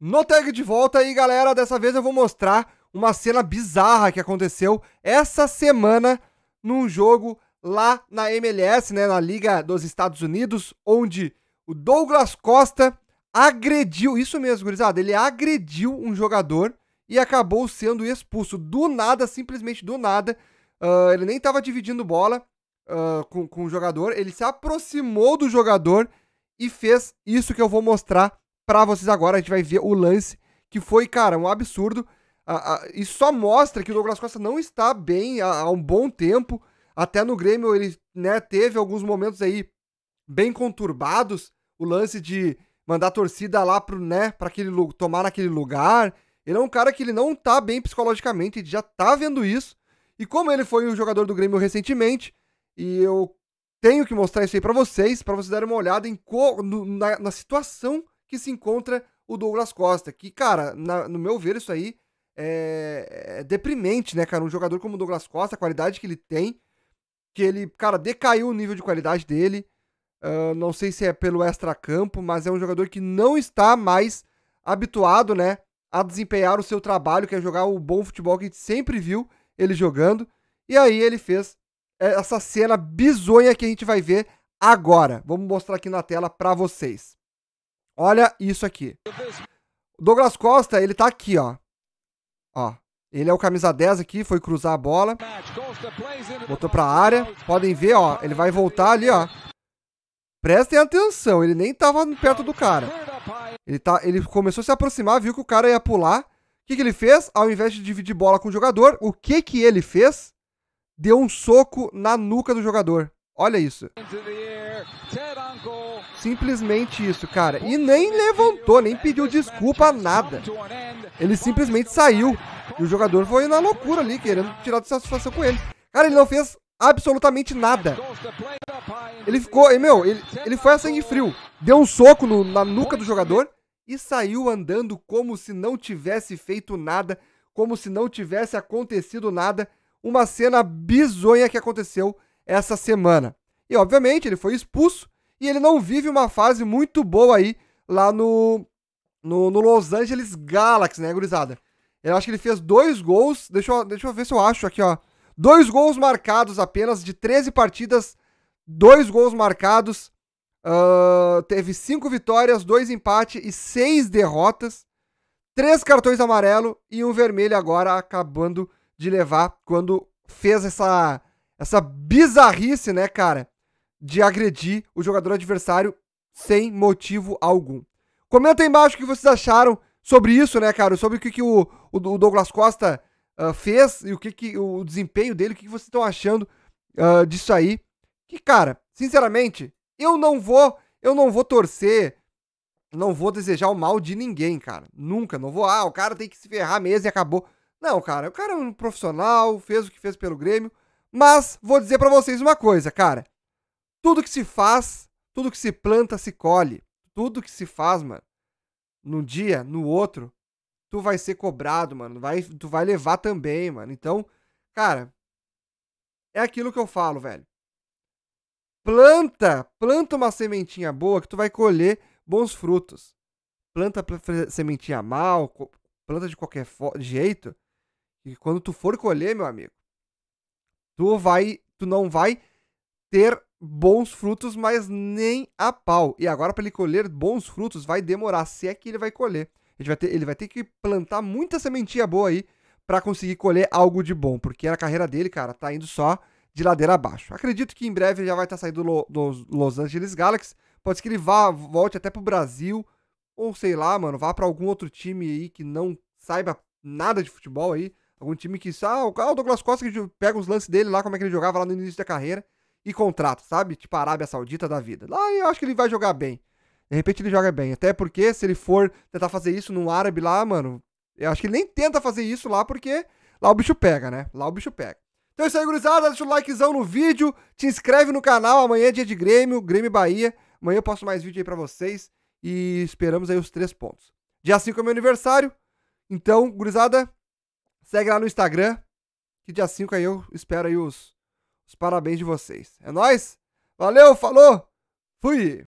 No tag de volta e galera, dessa vez eu vou mostrar uma cena bizarra que aconteceu essa semana num jogo lá na MLS, né, na Liga dos Estados Unidos, onde o Douglas Costa agrediu, isso mesmo, gurizada, ele agrediu um jogador e acabou sendo expulso do nada, simplesmente do nada. Uh, ele nem estava dividindo bola uh, com, com o jogador, ele se aproximou do jogador e fez isso que eu vou mostrar para vocês agora. A gente vai ver o lance que foi, cara, um absurdo. Ah, ah, isso só mostra que o Douglas Costa não está bem há, há um bom tempo. Até no Grêmio ele né, teve alguns momentos aí bem conturbados. O lance de mandar a torcida lá pro, né, para aquele tomar naquele lugar. Ele é um cara que ele não tá bem psicologicamente, ele já tá vendo isso. E como ele foi o jogador do Grêmio recentemente, e eu tenho que mostrar isso aí para vocês, para vocês darem uma olhada em na, na situação que se encontra o Douglas Costa. Que, cara, na, no meu ver, isso aí é, é, deprimente, né, cara? Um jogador como o Douglas Costa, a qualidade que ele tem, que ele, cara, decaiu o nível de qualidade dele. Uh, não sei se é pelo extra campo mas é um jogador que não está mais habituado, né, a desempenhar o seu trabalho, que é jogar o bom futebol que a gente sempre viu ele jogando. E aí ele fez essa cena bizonha que a gente vai ver agora. Vamos mostrar aqui na tela para vocês. Olha isso aqui. Douglas Costa, ele tá aqui, ó. Ó. Ele é o camisa 10 aqui, foi cruzar a bola. Botou pra área. Podem ver, ó. Ele vai voltar ali, ó. Prestem atenção, ele nem tava perto do cara. Ele, tá, ele começou a se aproximar, viu que o cara ia pular. O que, que ele fez? Ao invés de dividir bola com o jogador, o que, que ele fez? Deu um soco na nuca do jogador. Olha isso. Simplesmente isso, cara. E nem levantou, nem pediu desculpa, nada. Ele simplesmente saiu. E o jogador foi na loucura ali, querendo tirar de satisfação com ele. Cara, ele não fez absolutamente nada. Ele ficou, meu, ele, ele foi a sangue frio. Deu um soco no, na nuca do jogador e saiu andando como se não tivesse feito nada, como se não tivesse acontecido nada. Uma cena bizonha que aconteceu essa semana. E obviamente ele foi expulso e ele não vive uma fase muito boa aí lá no, no, no Los Angeles Galaxy, né, gurizada? Eu acho que ele fez dois gols. Deixa eu, deixa eu ver se eu acho aqui, ó. Dois gols marcados apenas de 13 partidas. Dois gols marcados. Uh, teve cinco vitórias, dois empates e seis derrotas. Três cartões amarelo e um vermelho agora acabando de levar quando fez essa, essa bizarrice, né, cara? de agredir o jogador adversário sem motivo algum. Comenta aí embaixo o que vocês acharam sobre isso, né, cara? Sobre o que, que o, o Douglas Costa uh, fez e o que, que o desempenho dele, o que, que vocês estão achando uh, disso aí. Que, cara, sinceramente, eu não vou, eu não vou torcer, não vou desejar o mal de ninguém, cara. Nunca, não vou, ah, o cara tem que se ferrar mesmo e acabou. Não, cara, o cara é um profissional, fez o que fez pelo Grêmio, mas vou dizer para vocês uma coisa, cara. Tudo que se faz, tudo que se planta, se colhe. Tudo que se faz, mano, num dia, no outro, tu vai ser cobrado, mano. Vai, tu vai levar também, mano. Então, cara, é aquilo que eu falo, velho. Planta, planta uma sementinha boa que tu vai colher bons frutos. Planta sementinha mal, planta de qualquer jeito, e quando tu for colher, meu amigo, tu vai, tu não vai ter bons frutos, mas nem a pau. E agora, para ele colher bons frutos, vai demorar, se é que ele vai colher. Ele vai ter, ele vai ter que plantar muita sementinha boa aí para conseguir colher algo de bom, porque a carreira dele, cara, tá indo só de ladeira abaixo. Acredito que em breve ele já vai estar tá saindo dos Los Angeles Galaxy. Pode ser que ele vá, volte até pro Brasil, ou sei lá, mano, vá para algum outro time aí que não saiba nada de futebol aí. Algum time que, ah, o Douglas Costa que pega os lances dele lá, como é que ele jogava lá no início da carreira e contrato, sabe? Tipo a Arábia Saudita da vida. Lá eu acho que ele vai jogar bem. De repente ele joga bem. Até porque se ele for tentar fazer isso num árabe lá, mano, eu acho que ele nem tenta fazer isso lá porque lá o bicho pega, né? Lá o bicho pega. Então é isso aí, gurizada. Deixa o likezão no vídeo. Te inscreve no canal. Amanhã é dia de Grêmio, Grêmio Bahia. Amanhã eu posto mais vídeo aí pra vocês. E esperamos aí os três pontos. Dia 5 é meu aniversário. Então, gurizada, segue lá no Instagram. Que dia 5 aí eu espero aí os os parabéns de vocês. É nós. Valeu, falou. Fui.